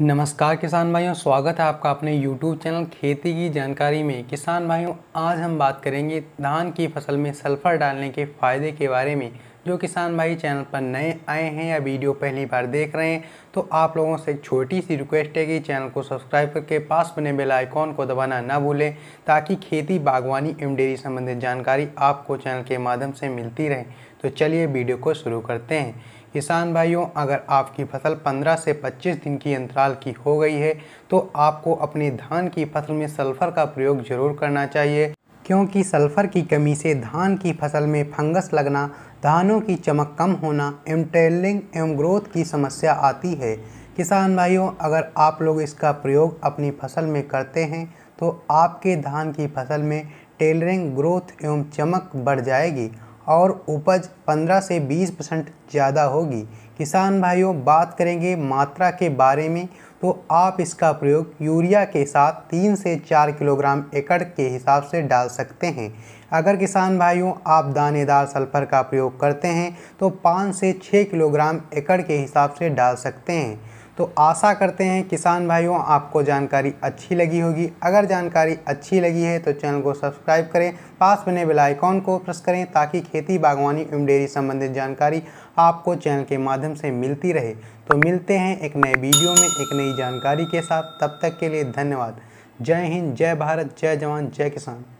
नमस्कार किसान भाइयों स्वागत है आपका अपने YouTube चैनल खेती की जानकारी में किसान भाइयों आज हम बात करेंगे धान की फसल में सल्फर डालने के फ़ायदे के बारे में जो किसान भाई चैनल पर नए आए हैं या वीडियो पहली बार देख रहे हैं तो आप लोगों से एक छोटी सी रिक्वेस्ट है कि चैनल को सब्सक्राइब करके पास बने बेल आइकॉन को दबाना ना भूलें ताकि खेती बागवानी एवं डेयरी संबंधित जानकारी आपको चैनल के माध्यम से मिलती रहे तो चलिए वीडियो को शुरू करते हैं किसान भाइयों अगर आपकी फसल 15 से 25 दिन की अंतराल की हो गई है तो आपको अपने धान की फसल में सल्फर का प्रयोग जरूर करना चाहिए क्योंकि सल्फर की कमी से धान की फसल में फंगस लगना धानों की चमक कम होना एवं एवं ग्रोथ की समस्या आती है किसान भाइयों अगर आप लोग इसका प्रयोग अपनी फसल में करते हैं तो आपके धान की फसल में टेलरिंग ग्रोथ एवं चमक बढ़ जाएगी और उपज 15 से 20 परसेंट ज़्यादा होगी किसान भाइयों बात करेंगे मात्रा के बारे में तो आप इसका प्रयोग यूरिया के साथ तीन से चार किलोग्राम एकड़ के हिसाब से डाल सकते हैं अगर किसान भाइयों आप दानेदार सल्फर का प्रयोग करते हैं तो पाँच से छः किलोग्राम एकड़ के हिसाब से डाल सकते हैं तो आशा करते हैं किसान भाइयों आपको जानकारी अच्छी लगी होगी अगर जानकारी अच्छी लगी है तो चैनल को सब्सक्राइब करें पास बने बेल आइकॉन को प्रेस करें ताकि खेती बागवानी एवं डेयरी संबंधित जानकारी आपको चैनल के माध्यम से मिलती रहे तो मिलते हैं एक नए वीडियो में एक नई जानकारी के साथ तब तक के लिए धन्यवाद जय हिंद जय भारत जय जवान जय किसान